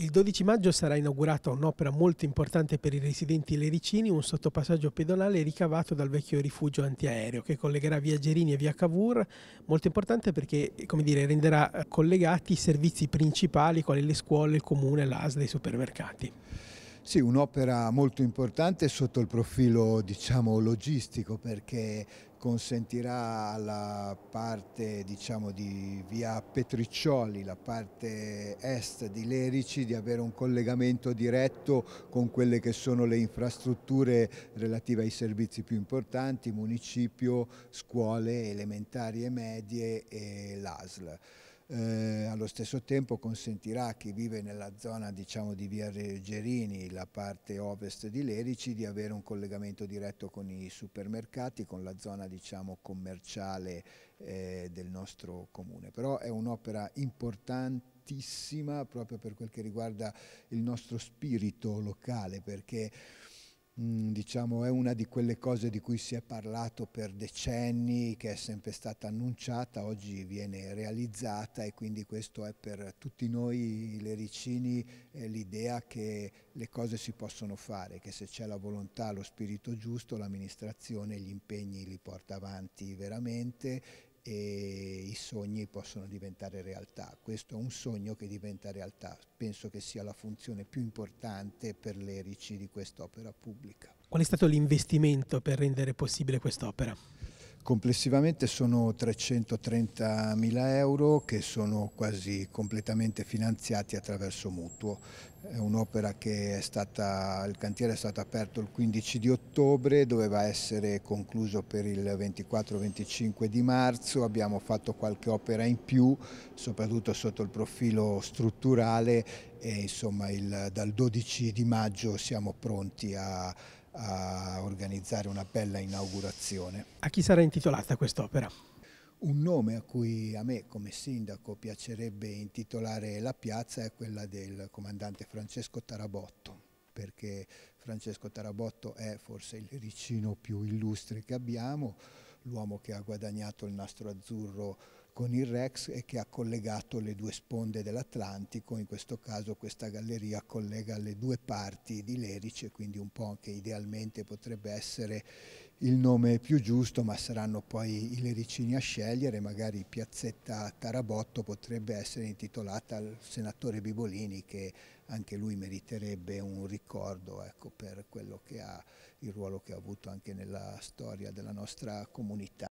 Il 12 maggio sarà inaugurata un'opera molto importante per i residenti lericini, un sottopassaggio pedonale ricavato dal vecchio rifugio antiaereo che collegherà via Gerini e via Cavour, molto importante perché dire, renderà collegati i servizi principali quali le scuole, il comune, l'ASL e i supermercati. Sì, un'opera molto importante sotto il profilo diciamo, logistico perché consentirà alla parte diciamo, di via Petriccioli, la parte est di Lerici, di avere un collegamento diretto con quelle che sono le infrastrutture relative ai servizi più importanti, municipio, scuole elementari e medie e l'ASL. Eh, allo stesso tempo consentirà a chi vive nella zona diciamo, di via Gerini, la parte ovest di Lerici, di avere un collegamento diretto con i supermercati, con la zona diciamo, commerciale eh, del nostro comune. Però è un'opera importante proprio per quel che riguarda il nostro spirito locale perché Mm, diciamo, è una di quelle cose di cui si è parlato per decenni, che è sempre stata annunciata, oggi viene realizzata e quindi questo è per tutti noi lericini eh, l'idea che le cose si possono fare, che se c'è la volontà, lo spirito giusto, l'amministrazione gli impegni li porta avanti veramente e i sogni possono diventare realtà. Questo è un sogno che diventa realtà. Penso che sia la funzione più importante per l'Erici di quest'opera pubblica. Qual è stato l'investimento per rendere possibile quest'opera? Complessivamente sono 330.000 euro che sono quasi completamente finanziati attraverso mutuo. È un'opera che è stata, il cantiere è stato aperto il 15 di ottobre, doveva essere concluso per il 24-25 di marzo, abbiamo fatto qualche opera in più, soprattutto sotto il profilo strutturale e insomma il, dal 12 di maggio siamo pronti a, a organizzare una bella inaugurazione. A chi sarà intitolata quest'opera? Un nome a cui a me come sindaco piacerebbe intitolare la piazza è quella del comandante Francesco Tarabotto, perché Francesco Tarabotto è forse il ricino più illustre che abbiamo, l'uomo che ha guadagnato il nastro azzurro con il Rex e che ha collegato le due sponde dell'Atlantico, in questo caso questa galleria collega le due parti di Lerice, quindi un po' anche idealmente potrebbe essere il nome più giusto, ma saranno poi i lericini a scegliere, magari Piazzetta Tarabotto potrebbe essere intitolata al senatore Bibolini che anche lui meriterebbe un ricordo ecco, per quello che ha, il ruolo che ha avuto anche nella storia della nostra comunità.